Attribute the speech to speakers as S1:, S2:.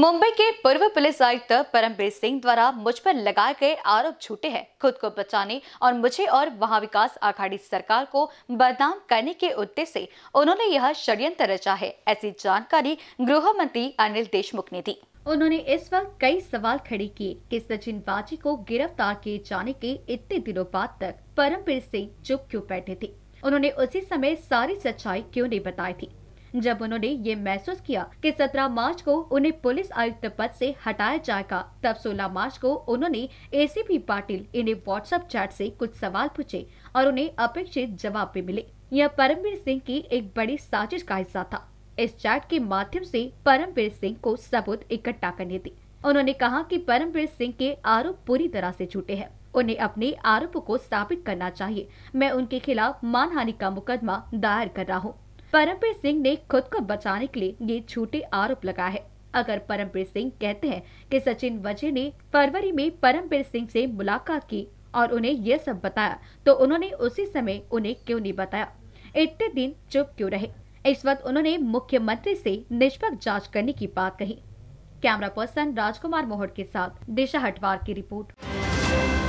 S1: मुंबई के पूर्व पुलिस आयुक्त परमबीर सिंह द्वारा मुझ पर लगाए गए आरोप झूठे हैं खुद को बचाने और मुझे और महाविकास आघाड़ी सरकार को बदनाम करने के उद्देश्य से उन्होंने यह षड्यंत्र रचा है ऐसी जानकारी गृह मंत्री अनिल देशमुख ने दी उन्होंने इस वक्त कई सवाल खड़े किए कि सचिन बाजी को गिरफ्तार किए जाने के इतने दिनों बाद तक परमबीर सिंह चुप क्यों बैठे थे उन्होंने उसी समय सारी सच्चाई क्यों नहीं बताई थी जब उन्होंने ये महसूस किया कि 17 मार्च को उन्हें पुलिस आयुक्त पद से हटाया जाएगा तब 16 मार्च को उन्होंने एसीपी पाटिल इन्हें व्हाट्सएप चैट से कुछ सवाल पूछे और उन्हें अपेक्षित जवाब भी मिले यह परमवीर सिंह की एक बड़ी साजिश का हिस्सा था इस चैट के माध्यम ऐसी परमवीर सिंह को सबूत इकट्ठा करने दी उन्होंने कहा की परमवीर सिंह के आरोप पूरी तरह ऐसी झूठे है उन्हें अपने आरोप को साबित करना चाहिए मैं उनके खिलाफ मानहानि का मुकदमा दायर कर रहा हूँ परमवीर सिंह ने खुद को बचाने के लिए ये झूठे आरोप लगाए है अगर परमवीर सिंह कहते हैं कि सचिन वजह ने फरवरी में परमवीर सिंह से मुलाकात की और उन्हें यह सब बताया तो उन्होंने उसी समय उन्हें क्यों नहीं बताया इतने दिन चुप क्यों रहे इस वक्त उन्होंने मुख्यमंत्री से निष्पक्ष जांच करने की बात कही कैमरा पर्सन राजकुमार मोहट के साथ दिशा हटवार की रिपोर्ट